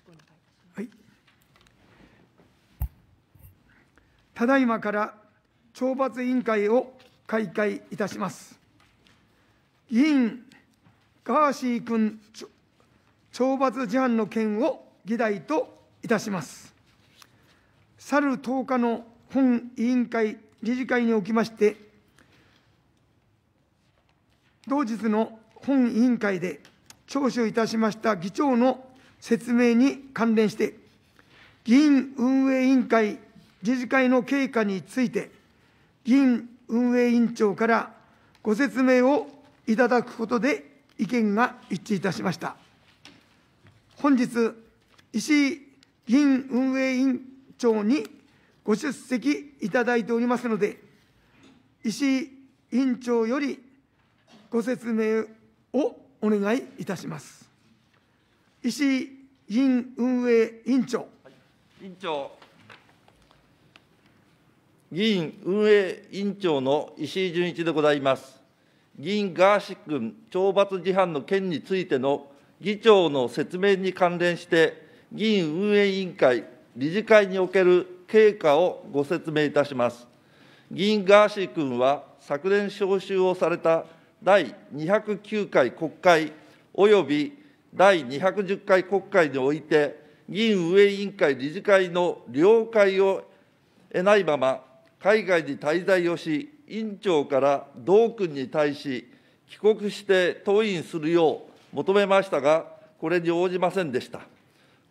しくお願いいたします。はい、ただいまから懲罰委員会を開会いたします。委員ガーシー君懲罰事案の件を議題といたします。去る10日の本委員会理事会におきまして、同日の本委員会で聴取いたしました議長の説明に関連して、議院運営委員会理事会の経過について、議院運営委員長からご説明をいただくことで意見が一致いたしました。本日、石井議院運営委員長にご出席いただいておりますので、石井委員長よりご説明をお願いいたします。石井委員運営委員長。委員長議員運営委員長の石井純一でございます。議員ガーシー君懲罰事犯の件についての議長の説明に関連して、議員運営委員会理事会における経過をご説明いたします。議員ガーシー君は、昨年召集をされた第209回国会および第210回国会において、議院運営委員会理事会の了解を得ないまま、海外に滞在をし、委員長から同君に対し、帰国して登院するよう求めましたが、これに応じませんでした。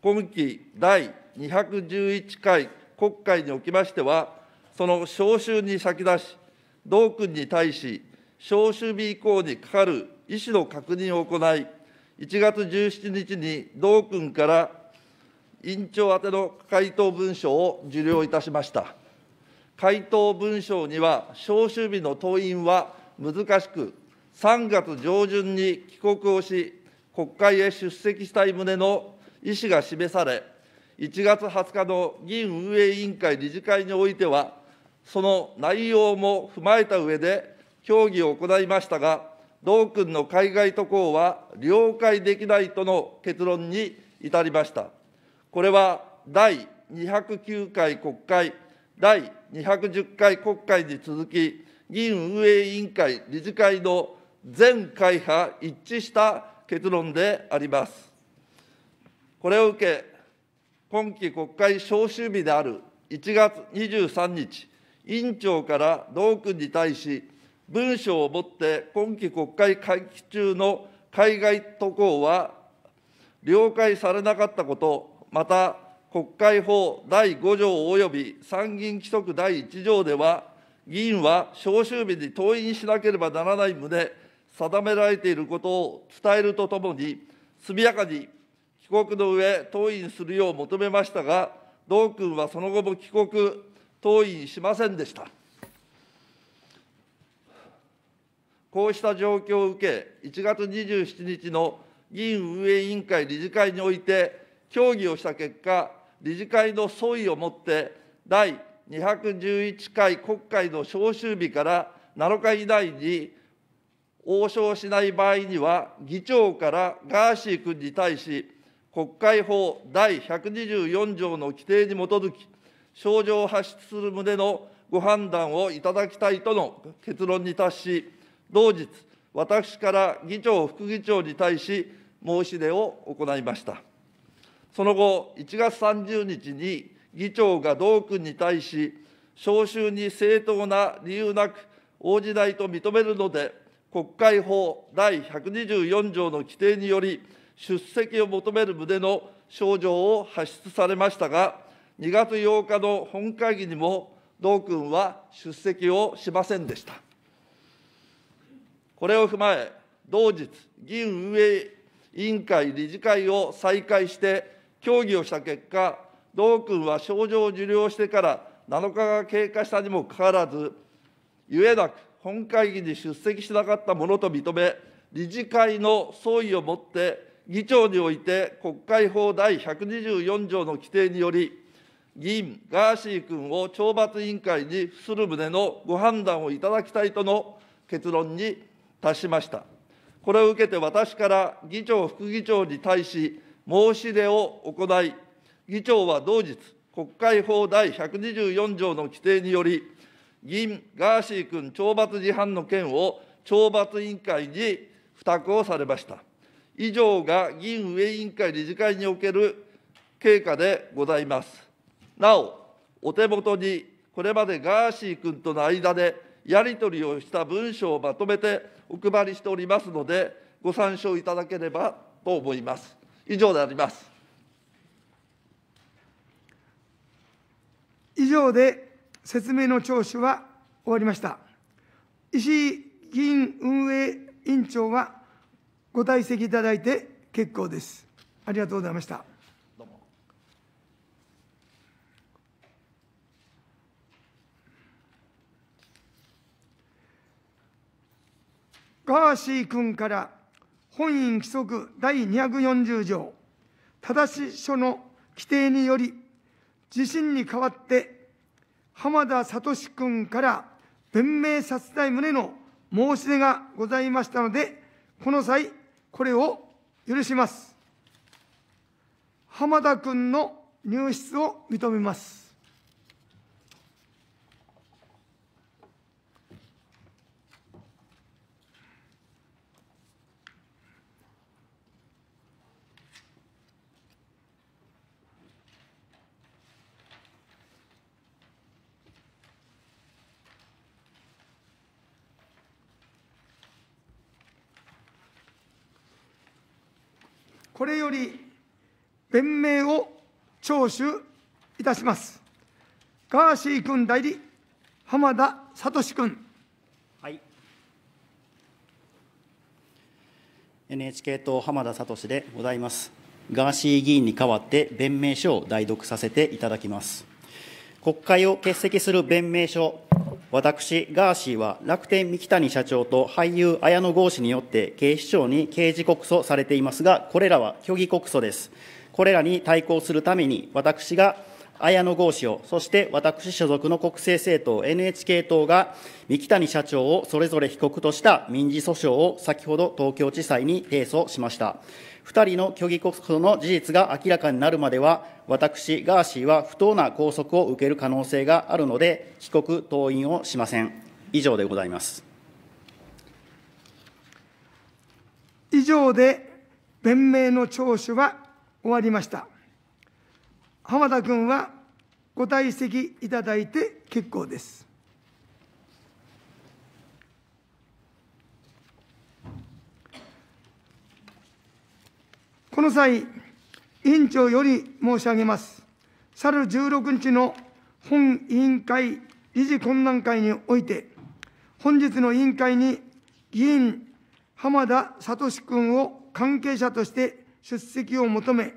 今期第211回国会におきましては、その召集に先立ち、同君に対し、召集日以降にかかる意思の確認を行い、1月17日に同君から委員長宛ての回答文書を受領いたしました。回答文書には、召集日の登院は難しく、3月上旬に帰国をし、国会へ出席したい旨の意思が示され、1月20日の議院運営委員会理事会においては、その内容も踏まえた上で協議を行いましたが、同君の海外渡航は了解できないとの結論に至りました。これは第209回国会、第210回国会に続き、議員運営委員会理事会の全会派一致した結論であります。これを受け、今期国会召集日である1月23日、委員長から同君に対し、文書をもって今期国会会期中の海外渡航は了解されなかったこと、また国会法第5条及び参議院規則第1条では、議員は召集日に登院しなければならない旨、定められていることを伝えるとともに、速やかに帰国の上、登院するよう求めましたが、同君はその後も帰国、登院しませんでした。こうした状況を受け、1月27日の議員運営委員会理事会において、協議をした結果、理事会の総意をもって、第211回国会の召集日から7日以内に応召しない場合には、議長からガーシー君に対し、国会法第124条の規定に基づき、招状を発出する旨のご判断をいただきたいとの結論に達し、同日、私から議長、副議長に対し、申し出を行いました。その後、1月30日に議長が同君に対し、召集に正当な理由なく応じないと認めるので、国会法第124条の規定により、出席を求める旨の招状を発出されましたが、2月8日の本会議にも、同君は出席をしませんでした。これを踏まえ、同日、議院運営委員会理事会を再開して、協議をした結果、同君は症状を受領してから7日が経過したにもかかわらず、ゆえなく本会議に出席しなかったものと認め、理事会の総意をもって、議長において国会法第124条の規定により、議員ガーシー君を懲罰委員会に付する旨のご判断をいただきたいとの結論に達しました。これを受けて私から議長、副議長に対し申し出を行い、議長は同日、国会法第124条の規定により、議員ガーシー君懲罰事犯の件を懲罰委員会に付託をされました。以上が議員運営委員会理事会における経過でございます。なお、お手元にこれまでガーシー君との間でやり取りをした文書をまとめて、お配りしておりますので、ご参照いただければと思います。以上であります。以上で説明の聴取は終わりました。石井議員運営委員長はご退席いただいて結構です。ありがとうございました。ガーシー君から本院規則第240条、ただし書の規定により、自身に代わって浜田聡君から弁明させたい旨の申し出がございましたので、この際、これを許します。浜田君の入室を認めます。これより弁明を聴取いたします。ガーシー君代理、浜田聡君。はい、NHK 党浜田聡でございます。ガーシー議員に代わって弁明書を代読させていただきます。国会を欠席する弁明書、私、ガーシーは楽天三木谷社長と俳優綾野剛氏によって警視庁に刑事告訴されていますが、これらは虚偽告訴です。これらに対抗するために、私が綾野剛氏を、そして私所属の国政政党 NHK 党が三木谷社長をそれぞれ被告とした民事訴訟を先ほど東京地裁に提訴しました。2人の虚偽告訴の事実が明らかになるまでは、私、ガーシーは不当な拘束を受ける可能性があるので、被告、登院をしません。以上でございます。以上で、弁明の聴取は終わりました。浜田君はご退席いただいて結構です。この際、委員長より申し上げます。去る16日の本委員会理事懇談会において、本日の委員会に議員浜田聡君を関係者として出席を求め、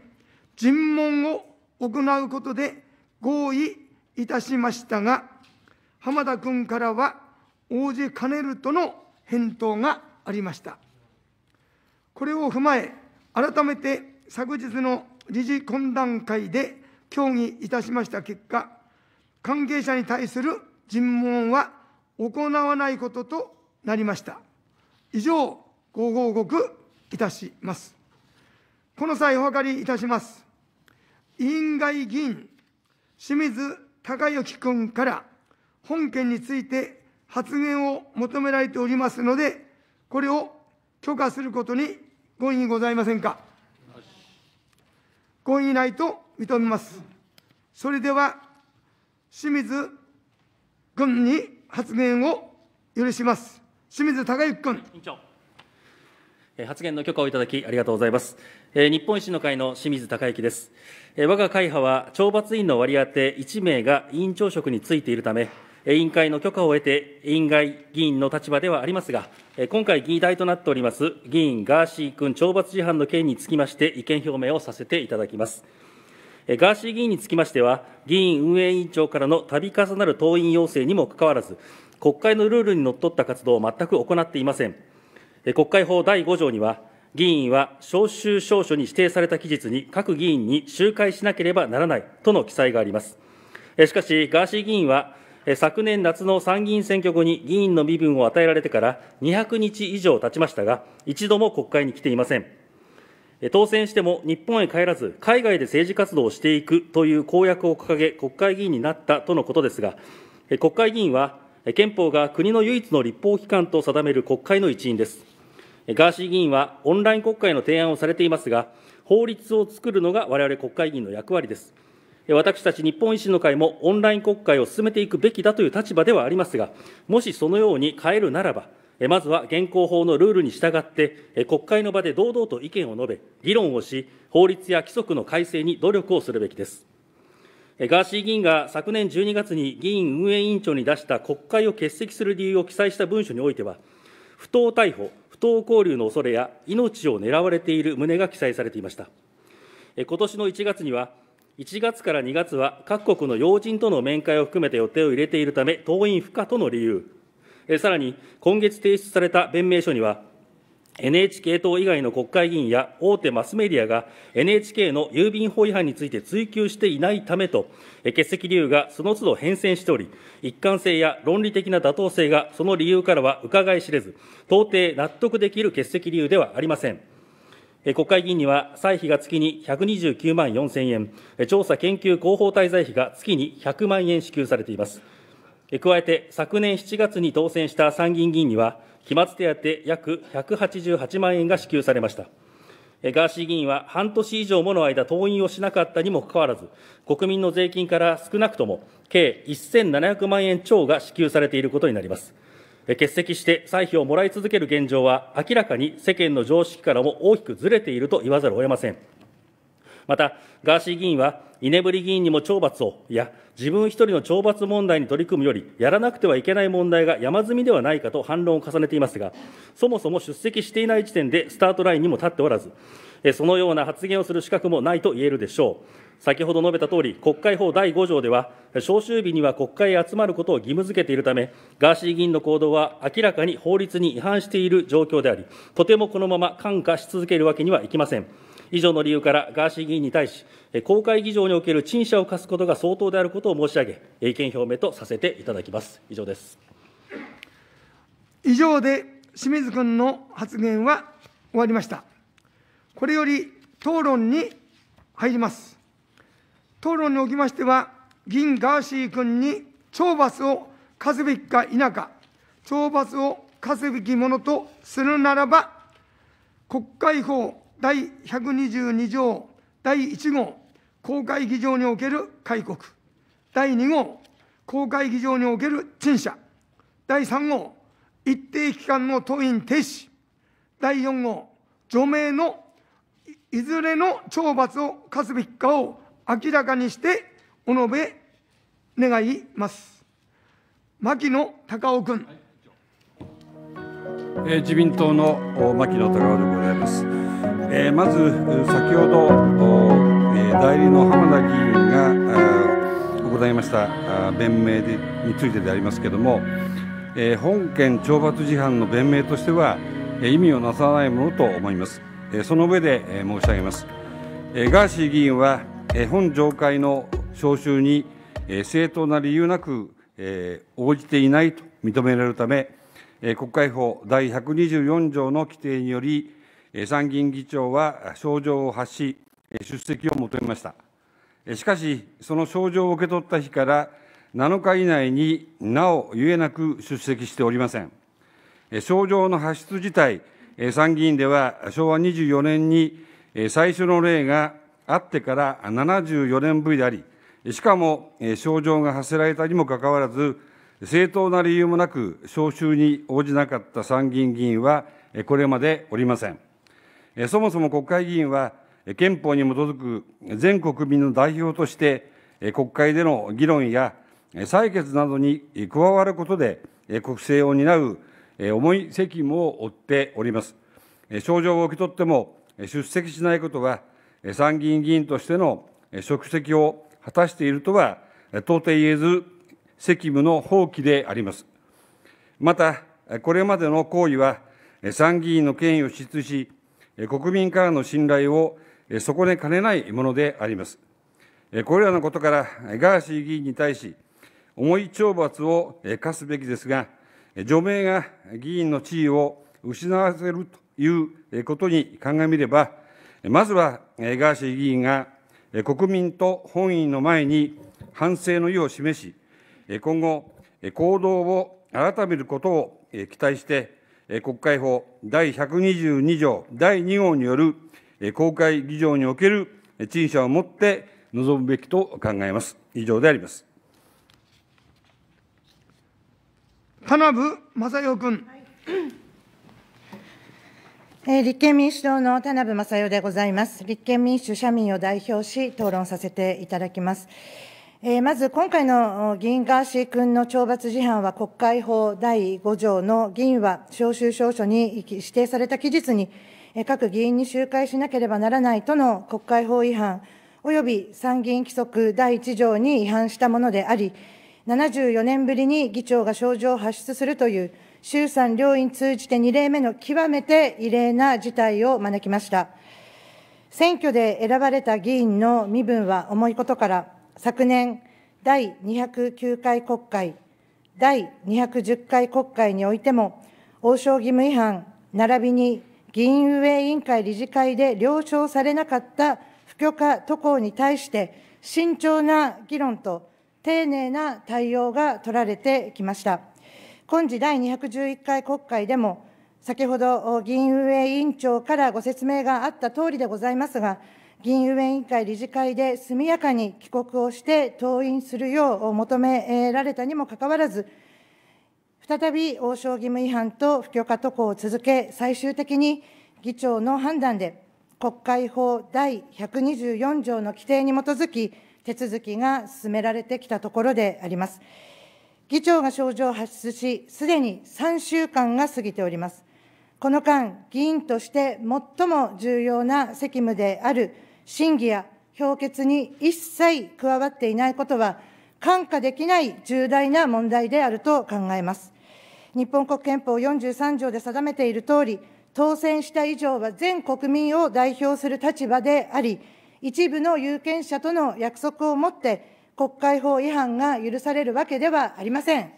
尋問を行うことで合意いたしましたが、浜田君からは応じかねるとの返答がありました。これを踏まえ、改めて昨日の理事懇談会で協議いたしました結果、関係者に対する尋問は行わないこととなりました。以上、ご報告いたします。この際、お分かりいたします。委員外議員、清水孝之君から本件について発言を求められておりますので、これを許可することに婚姻ございませんか。婚姻ないと認めます。それでは、清水君に発言を許します。清水孝之君。委員長発言の許可をいただきありがとうございます。日本維新の会の清水孝之です。我が会派は、懲罰委員の割り当て1名が委員長職についているため、委員会の許可を得て、委員外議員の立場ではありますが、今回、議題となっております議員ガーシー君懲罰事犯の件につきまして、意見表明をさせていただきます。ガーシー議員につきましては、議院運営委員長からの度重なる登院要請にもかかわらず、国会のルールにのっとった活動を全く行っていません。国会法第5条には、議員は召集証書に指定された期日に各議員に集会しなければならないとの記載があります。しかし、ガーシー議員は、昨年夏の参議院選挙後に議員の身分を与えられてから200日以上経ちましたが、一度も国会に来ていません。当選しても日本へ帰らず、海外で政治活動をしていくという公約を掲げ、国会議員になったとのことですが、国会議員は憲法が国の唯一の立法機関と定める国会の一員です。ガーシー議員はオンライン国会の提案をされていますが、法律を作るのが我々国会議員の役割です。私たち日本維新の会もオンライン国会を進めていくべきだという立場ではありますが、もしそのように変えるならば、まずは現行法のルールに従って、国会の場で堂々と意見を述べ、議論をし、法律や規則の改正に努力をするべきです。ガーシー議員が昨年12月に議員運営委員長に出した国会を欠席する理由を記載した文書においては、不当逮捕、不当交留の恐れや命を狙われている旨が記載されていました。今年の1月には、1月から2月は各国の要人との面会を含めて予定を入れているため、登院不可との理由、さらに今月提出された弁明書には、NHK 党以外の国会議員や大手マスメディアが NHK の郵便法違反について追及していないためと、欠席理由がその都度変遷しており、一貫性や論理的な妥当性がその理由からはうかがい知れず、到底納得できる欠席理由ではありません。国会議員には歳費が月に129万4000円、調査研究広報滞在費が月に100万円支給されています。加えて、昨年7月に当選した参議院議員には、期末手当約188万円が支給されました。ガーシー議員は半年以上もの間、登院をしなかったにもかかわらず、国民の税金から少なくとも計1700万円超が支給されていることになります。欠席して歳費をもらい続ける現状は、明らかに世間の常識からも大きくずれていると言わざるを得ません。また、ガーシー議員は、居眠り議員にも懲罰を、いや、自分一人の懲罰問題に取り組むより、やらなくてはいけない問題が山積みではないかと反論を重ねていますが、そもそも出席していない時点でスタートラインにも立っておらず、そのような発言をする資格もないと言えるでしょう。先ほど述べたとおり、国会法第5条では、召集日には国会へ集まることを義務付けているため、ガーシー議員の行動は明らかに法律に違反している状況であり、とてもこのまま看過し続けるわけにはいきません。以上の理由から、ガーシー議員に対し、公開議場における陳謝を課すことが相当であることを申し上げ、意見表明とさせていただきます。以上です。以上で、清水君の発言は終わりました。これより討論に入ります。討論におきましては、議員ガーシー君に懲罰を課すべきか否か、懲罰を課すべきものとするならば、国会法第122条第1号、公開議場における戒告、第2号、公開議場における陳謝、第3号、一定期間の登院停止、第4号、除名のいずれの懲罰を課すべきかを明らかにして、お述べ願います。牧野隆夫君、えー、自民党の牧野隆夫でございます。えー、まず先ほど、えー、代理の浜田議員が行いました弁明でについてでありますけれども、えー、本件懲罰事犯の弁明としては、えー、意味をなさないものと思います、えー、その上で、えー、申し上げます、えー、ガーシー議員は、えー、本上会の招集に、えー、正当な理由なく、えー、応じていないと認められるため、えー、国会法第124条の規定により参議院議長は招状を発し、出席を求めました。しかし、その招状を受け取った日から7日以内になお言えなく出席しておりません。招状の発出自体、参議院では昭和24年に最初の例があってから74年ぶりであり、しかも招状が発せられたにもかかわらず、正当な理由もなく、招集に応じなかった参議院議員はこれまでおりません。そもそも国会議員は、憲法に基づく全国民の代表として、国会での議論や採決などに加わることで、国政を担う重い責務を負っております。症状を受け取っても出席しないことは、参議院議員としての職責を果たしているとは、到底言えず、責務の放棄であります。また、これまでの行為は、参議院の権威を失出し、国民からの信頼を損ねかねないものであります。これらのことから、ガーシー議員に対し、重い懲罰を課すべきですが、除名が議員の地位を失わせるということに鑑みれば、まずはガーシー議員が国民と本院の前に反省の意を示し、今後、行動を改めることを期待して、国会法第122条第2号による公開議場における陳謝をもって臨むべきと考えます。以上であります。田辺正代君。はい、立憲民主党の田名部正代でございます。立憲民主社民を代表し、討論させていただきます。えー、まず今回の議員ガーシー君の懲罰事犯は国会法第5条の議員は召集証書に指定された期日に各議員に集会しなければならないとの国会法違反及び参議院規則第1条に違反したものであり、74年ぶりに議長が招状を発出するという衆参両院通じて2例目の極めて異例な事態を招きました。選挙で選ばれた議員の身分は重いことから、昨年、第209回国会、第210回国会においても、王将義務違反、並びに議員運営委員会理事会で了承されなかった不許可渡航に対して、慎重な議論と丁寧な対応が取られてきました。今時第211回国会でも、先ほど議員運営委員長からご説明があったとおりでございますが、議員運営委員会理事会で速やかに帰国をして登院するよう求められたにもかかわらず、再び応召義務違反と不許可渡航を続け、最終的に議長の判断で、国会法第124条の規定に基づき、手続きが進められてきたところであります。議長が症状を発出し、すでに3週間が過ぎております。この間、議員として最も重要な責務である審議や評決に一切加わっていないことは、看過できない重大な問題であると考えます。日本国憲法43条で定めているとおり、当選した以上は全国民を代表する立場であり、一部の有権者との約束をもって、国会法違反が許されるわけではありません。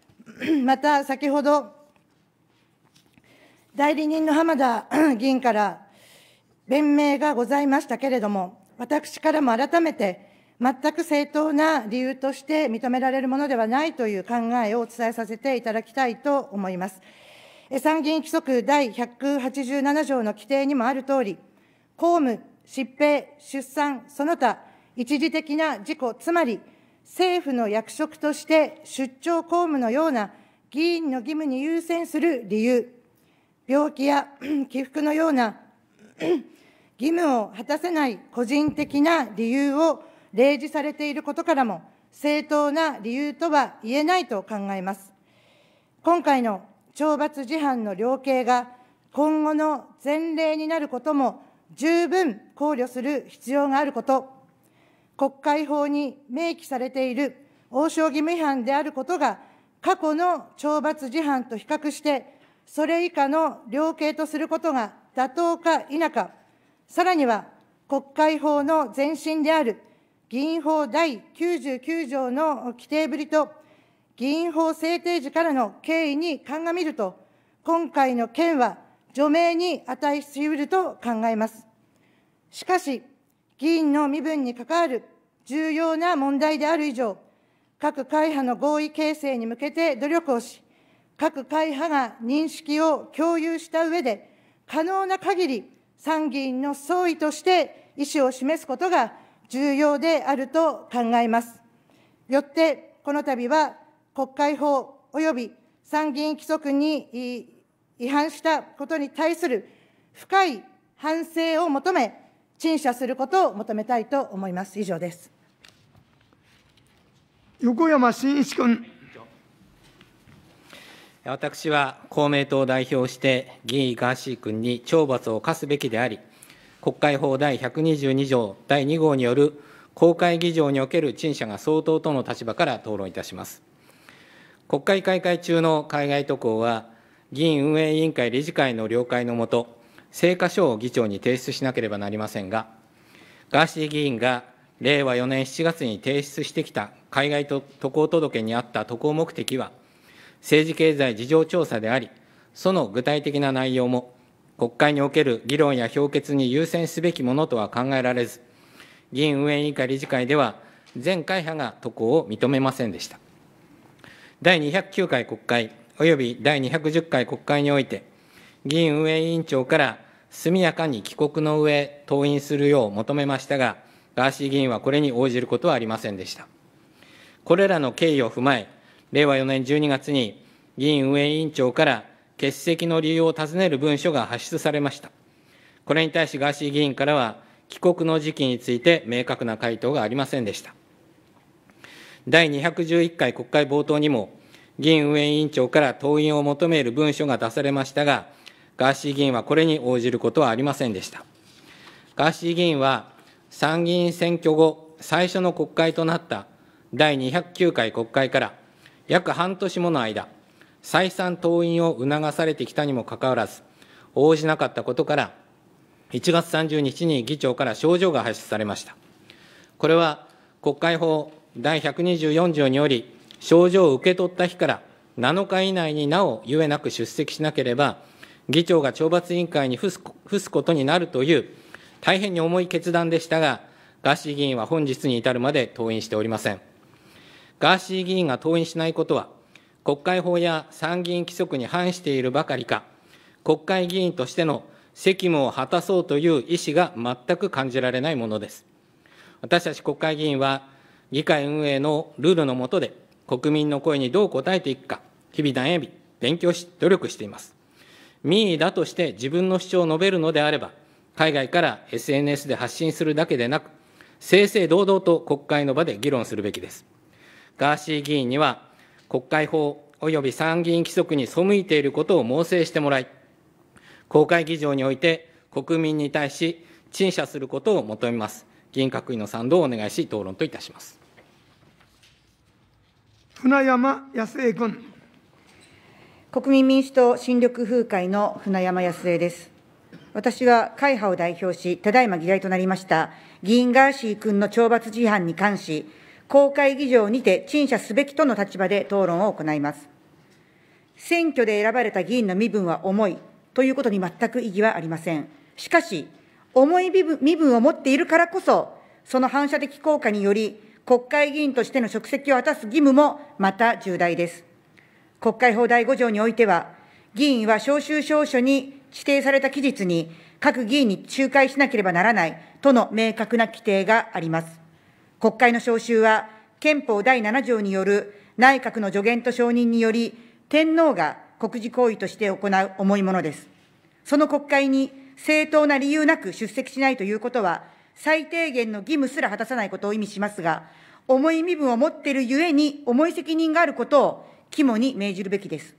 また、先ほど、代理人の浜田議員から弁明がございましたけれども、私からも改めて、全く正当な理由として認められるものではないという考えをお伝えさせていただきたいと思います。参議院規則第187条の規定にもあるとおり、公務、疾病、出産、その他、一時的な事故、つまり政府の役職として出張公務のような議員の義務に優先する理由、病気や 起伏のような義務を果たせない個人的な理由を例示されていることからも、正当な理由とは言えないと考えます。今回の懲罰事犯の量刑が今後の前例になることも十分考慮する必要があること、国会法に明記されている応召義務違反であることが、過去の懲罰事犯と比較して、それ以下の量刑とすることが妥当か否か、さらには、国会法の前身である議員法第99条の規定ぶりと、議員法制定時からの経緯に鑑みると、今回の件は除名に値しうると考えます。しかし、議員の身分に関わる重要な問題である以上、各会派の合意形成に向けて努力をし、各会派が認識を共有した上で、可能な限り参議院の総意として意思を示すことが重要であると考えます。よって、この度は国会法及び参議院規則に違反したことに対する深い反省を求め、陳謝することを求めたいと思います。以上です。横山真一君。私は公明党を代表して、議員ガーシー君に懲罰を科すべきであり、国会法第122条第2号による公開議場における陳謝が相当との立場から討論いたします。国会開会中の海外渡航は、議員運営委員会理事会の了解のもと、成果書を議長に提出しなければなりませんが、ガーシー議員が令和4年7月に提出してきた海外渡航届にあった渡航目的は、政治経済事情調査であり、その具体的な内容も、国会における議論や評決に優先すべきものとは考えられず、議院運営委員会理事会では、全会派が渡航を認めませんでした。第209回国会および第210回国会において、議院運営委員長から速やかに帰国の上、登院するよう求めましたが、ガーシー議員はこれに応じることはありませんでした。これらの経緯を踏まえ、令和4年12月に議院運営委員長から欠席の理由を尋ねる文書が発出されました。これに対しガーシー議員からは、帰国の時期について明確な回答がありませんでした。第211回国会冒頭にも、議院運営委員長から登院を求める文書が出されましたが、ガーシー議員はこれに応じることはありませんでした。ガーシー議員は、参議院選挙後、最初の国会となった第209回国会から、約半年もの間、再三登院を促されてきたにもかかわらず、応じなかったことから、1月30日に議長から症状が発出されました。これは国会法第124条により、症状を受け取った日から7日以内になおゆえなく出席しなければ、議長が懲罰委員会に付すことになるという、大変に重い決断でしたが、ガーシー議員は本日に至るまで登院しておりません。ガーシー議員が登院しないことは、国会法や参議院規則に反しているばかりか、国会議員としての責務を果たそうという意思が全く感じられないものです。私たち国会議員は、議会運営のルールの下で、国民の声にどう応えていくか、日々悩み、勉強し、努力しています。民意だとして自分の主張を述べるのであれば、海外から SNS で発信するだけでなく、正々堂々と国会の場で議論するべきです。ガーシー議員には、国会法及び参議院規則に背いていることを猛省してもらい、公開議場において国民に対し陳謝することを求めます。議員各位の賛同をお願いし、討論といたします。船山康江君。国民民主党新緑風会の船山康江です。私は会派を代表し、ただいま議題となりました、議員ガーシー君の懲罰事犯に関し、公開議場にて陳謝すべきとの立場で討論を行います。選挙で選ばれた議員の身分は重いということに全く意義はありません。しかし、重い身分を持っているからこそ、その反射的効果により、国会議員としての職責を果たす義務もまた重大です。国会法第5条においては、議員は召集証書に指定された期日に、各議員に仲介しなければならないとの明確な規定があります。国会の召集は、憲法第7条による内閣の助言と承認により、天皇が国事行為として行う重いものです。その国会に正当な理由なく出席しないということは、最低限の義務すら果たさないことを意味しますが、重い身分を持っているゆえに重い責任があることを肝に銘じるべきです。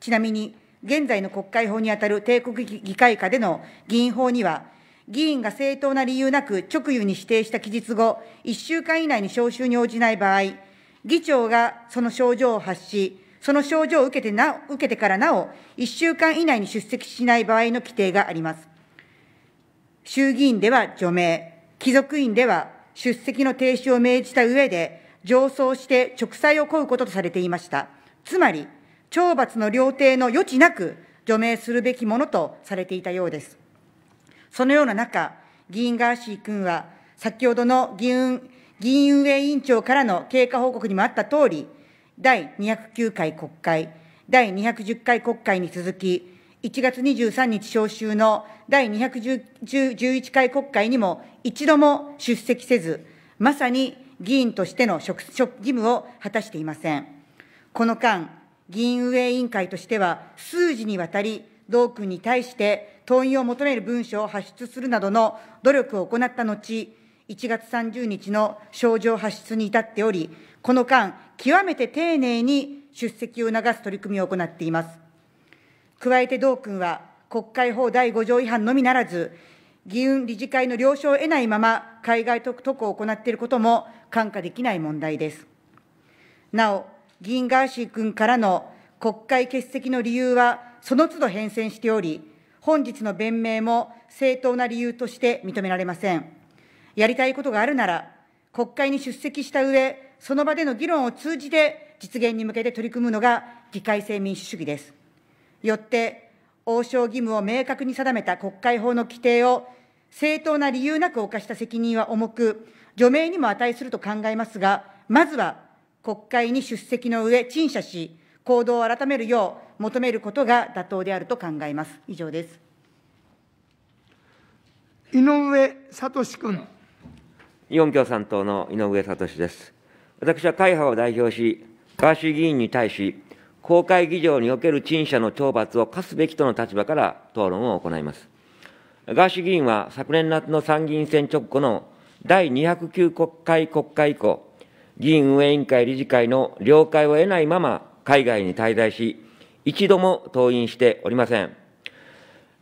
ちなみに、現在の国会法にあたる帝国議会下での議員法には、議員が正当な理由なく直輸に指定した期日後、1週間以内に召集に応じない場合、議長がその症状を発し、その症状を受けてな受けてからなお、1週間以内に出席しない場合の規定があります。衆議院では除名、貴族院では出席の停止を命じた上で、上奏して直裁を請うこととされていました。つまり、懲罰の料亭の余地なく除名するべきものとされていたようです。そのような中、議員ガーシー君は、先ほどの議員議員運営委員長からの経過報告にもあったとおり、第209回国会、第210回国会に続き、1月23日召集の第211回国会にも一度も出席せず、まさに議員としての職職義務を果たしていません。この間、議員運営委員会としては、数字にわたり、同君に対して党員を求める文書を発出するなどの努力を行った後、1月30日の招状発出に至っており、この間、極めて丁寧に出席を促す取り組みを行っています。加えて同君は、国会法第5条違反のみならず、議運理事会の了承を得ないまま、海外渡航を行っていることも看過できない問題です。なお、議員ガーシー君からの国会欠席の理由は、その都度変遷しており、本日の弁明も正当な理由として認められません。やりたいことがあるなら、国会に出席した上、その場での議論を通じて実現に向けて取り組むのが議会制民主主義です。よって、応召義務を明確に定めた国会法の規定を正当な理由なく犯した責任は重く、除名にも値すると考えますが、まずは国会に出席の上、陳謝し、行動を改めるよう、求めることが妥当であると考えます。以上です。井上聡君。日本共産党の井上聡です。私は会派を代表し、ガーシー議員に対し、公開議場における陳謝の懲罰を課すべきとの立場から討論を行います。ガーシー議員は昨年夏の参議院選直後の第209国会国会以降、議員運営委員会理事会の了解を得ないまま海外に滞在し、一度も登院しておりません。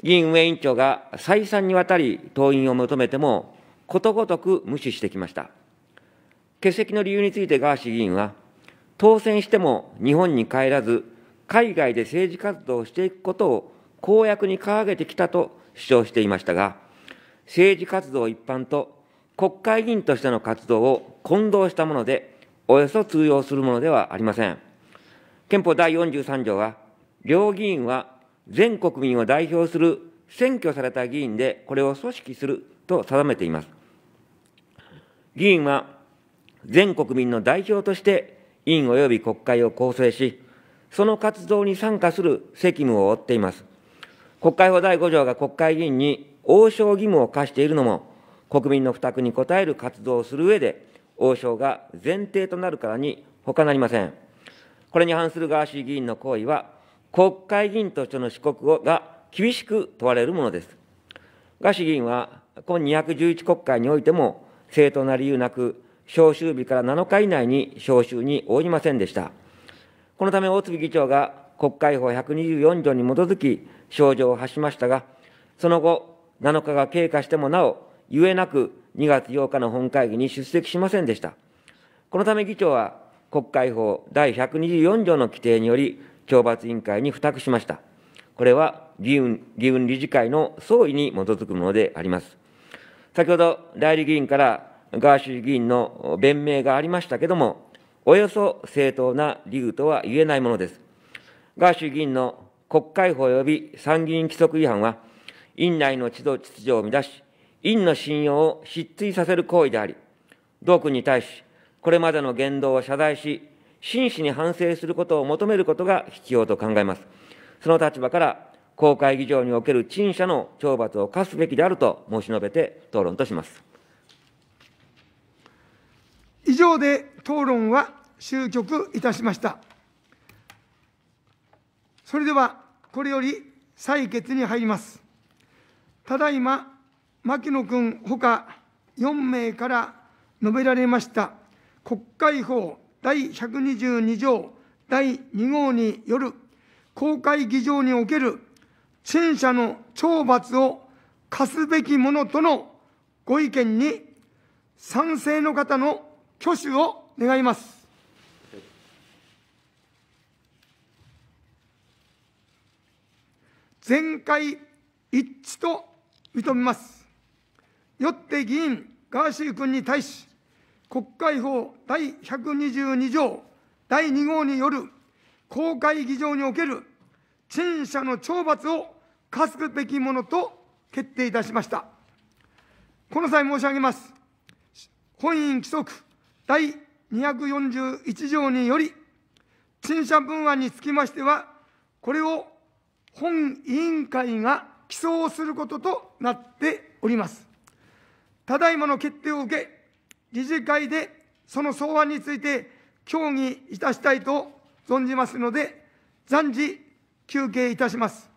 議院運営委員長が再三にわたり登院を求めても、ことごとく無視してきました。欠席の理由についてガーシー議員は、当選しても日本に帰らず、海外で政治活動をしていくことを公約に掲げてきたと主張していましたが、政治活動一般と国会議員としての活動を混同したもので、およそ通用するものではありません。憲法第43条は、両議員は全国民を代表する選挙された議員で、これを組織すると定めています。議員は全国民の代表として委員及び国会を構成し、その活動に参加する責務を負っています。国会法第5条が国会議員に応召義務を課しているのも、国民の負託に応える活動をする上で、応召が前提となるからに他なりません。これに反するガーシー議員の行為は、国会議員としての資国が厳しく問われるものです。ガシ議員は、今211国会においても、正当な理由なく、召集日から7日以内に召集に応じませんでした。このため、大津議長が国会法124条に基づき、症状を発しましたが、その後、7日が経過してもなお、ゆえなく2月8日の本会議に出席しませんでした。このため議長は、国会法第124条の規定により、懲罰委員会に付託しました。これは議運議運理事会の総意に基づくものであります。先ほど、代理議員からガーシー議員の弁明がありましたけれども、およそ正当な理由とは言えないものです。ガーシー議員の国会法及び参議院規則違反は、院内の秩序を乱し、院の信用を失墜させる行為であり、同君に対し、これまでの言動を謝罪し、真摯に反省することを求めることが必要と考えます。その立場から、公開議場における陳謝の懲罰を課すべきであると申し述べて、討論とします。以上で討論は終局いたしました。それでは、これより採決に入ります。ただいま、牧野君ほか4名から述べられました国会法第122条第2号による公開議場における陳謝の懲罰を課すべきものとのご意見に賛成の方の挙手を願います。全会一致と認めます。よって議員ガーシー君に対し、国会法第122条第2号による公開議場における陳謝の懲罰を科すべきものと決定いたしました。この際申し上げます。本院規則第241条により、陳謝文案につきましては、これを本委員会が起草することとなっております。ただいまの決定を受け、理事会でその草案について協議いたしたいと存じますので、暫時休憩いたします。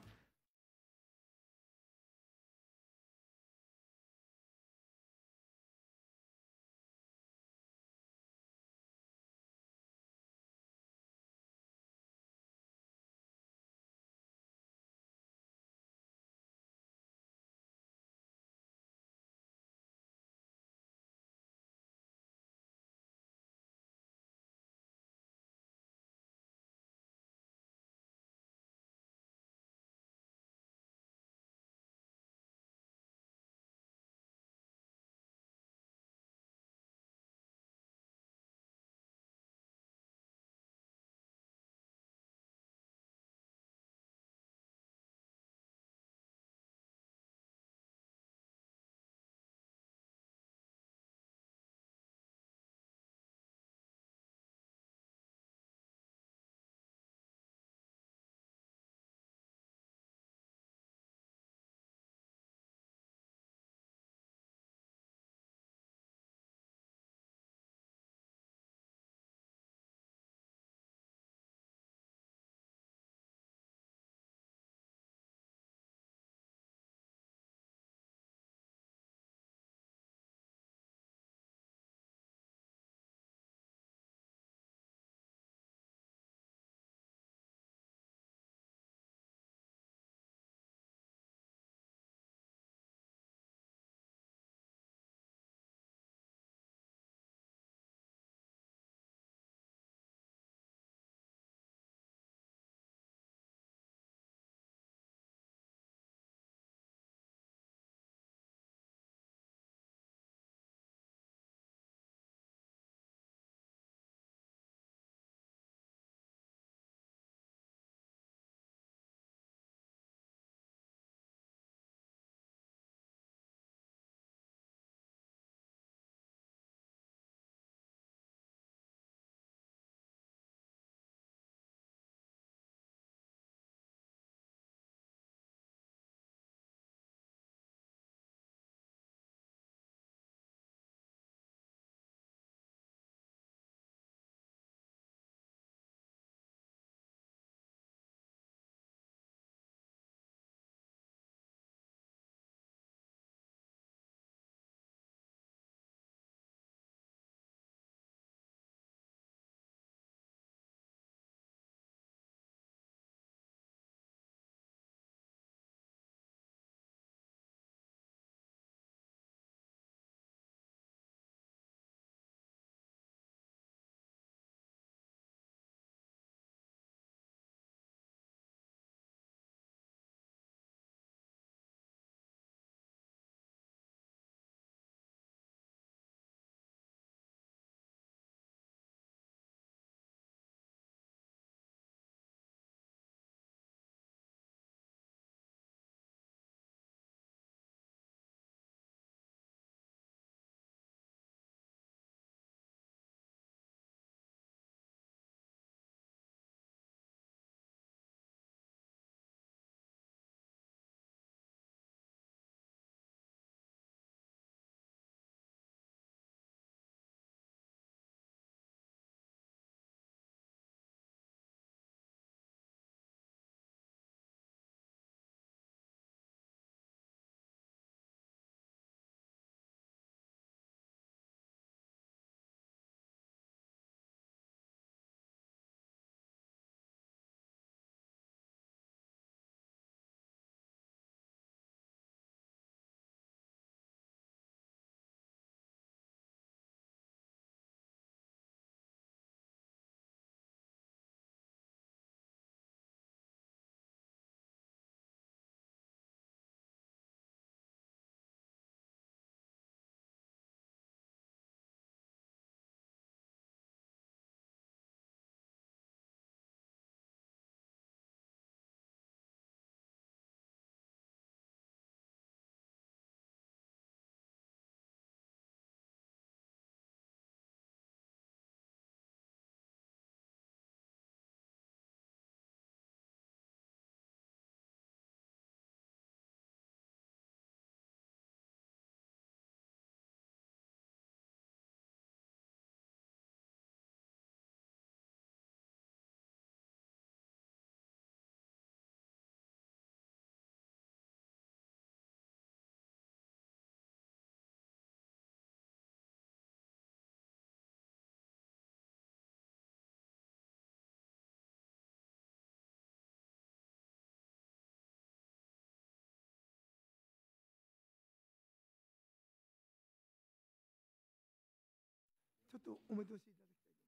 ちょっとおめでとうしいただきたいと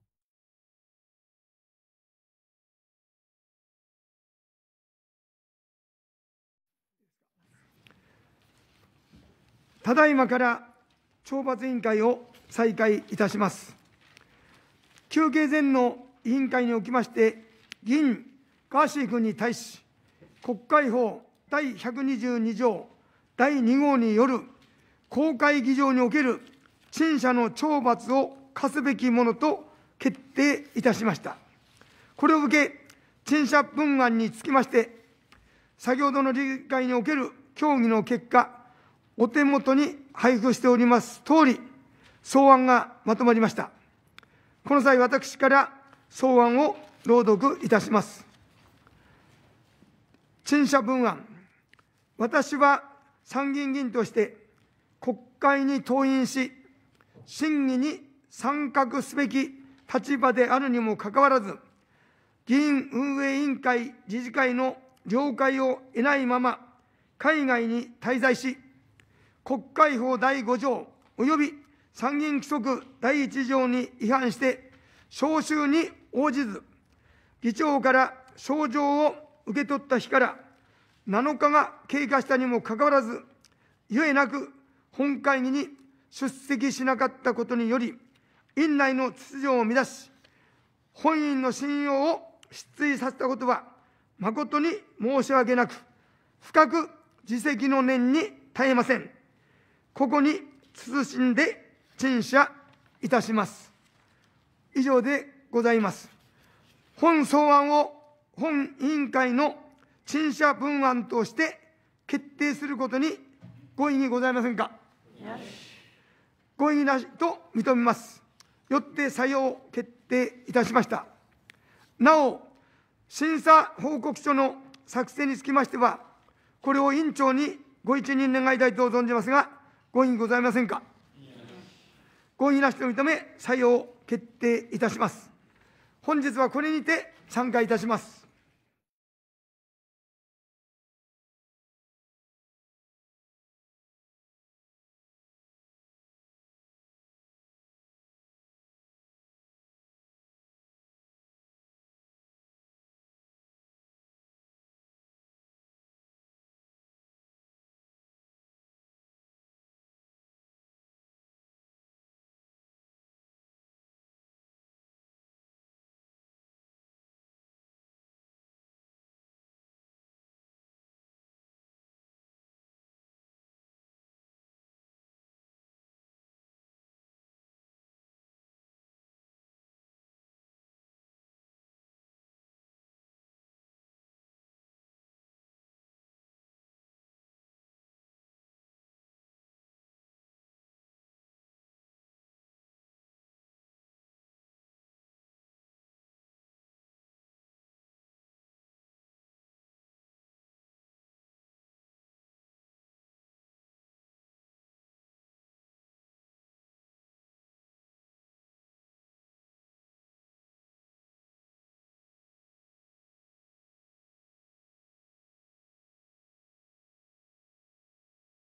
思います。ただいまから懲罰委員会を再開いたします。休憩前の委員会におきまして、議員ガーシー君に対し、国会法第122条第2号による公開議場における陳謝の懲罰を課すべきものと決定いたしました。これを受け、陳謝文案につきまして、先ほどの理事会における協議の結果、お手元に配布しておりますとおり、草案がまとまりました。この際、私から草案を朗読いたします。陳謝文案、私は参議院議員として、会に登院し、審議に参画すべき立場であるにもかかわらず、議員運営委員会理事会の了解を得ないまま、海外に滞在し、国会法第5条及び参議院規則第1条に違反して、招集に応じず、議長から招状を受け取った日から7日が経過したにもかかわらず、ゆえなく本会議に出席しなかったことにより、院内の秩序を乱し、本院の信用を失墜させたことは、誠に申し訳なく、深く自責の念に耐えません。ここに謹んで陳謝いたします。以上でございます。本草案を本委員会の陳謝文案として決定することにご異議ございませんか。合意なしと認めます。よって採用決定いたしました。なお、審査報告書の作成につきましては、これを委員長にご一任願いたいと存じますが、ご異議ございませんか。合意なしと認め、採用決定いたします。本日はこれにて参加いたします。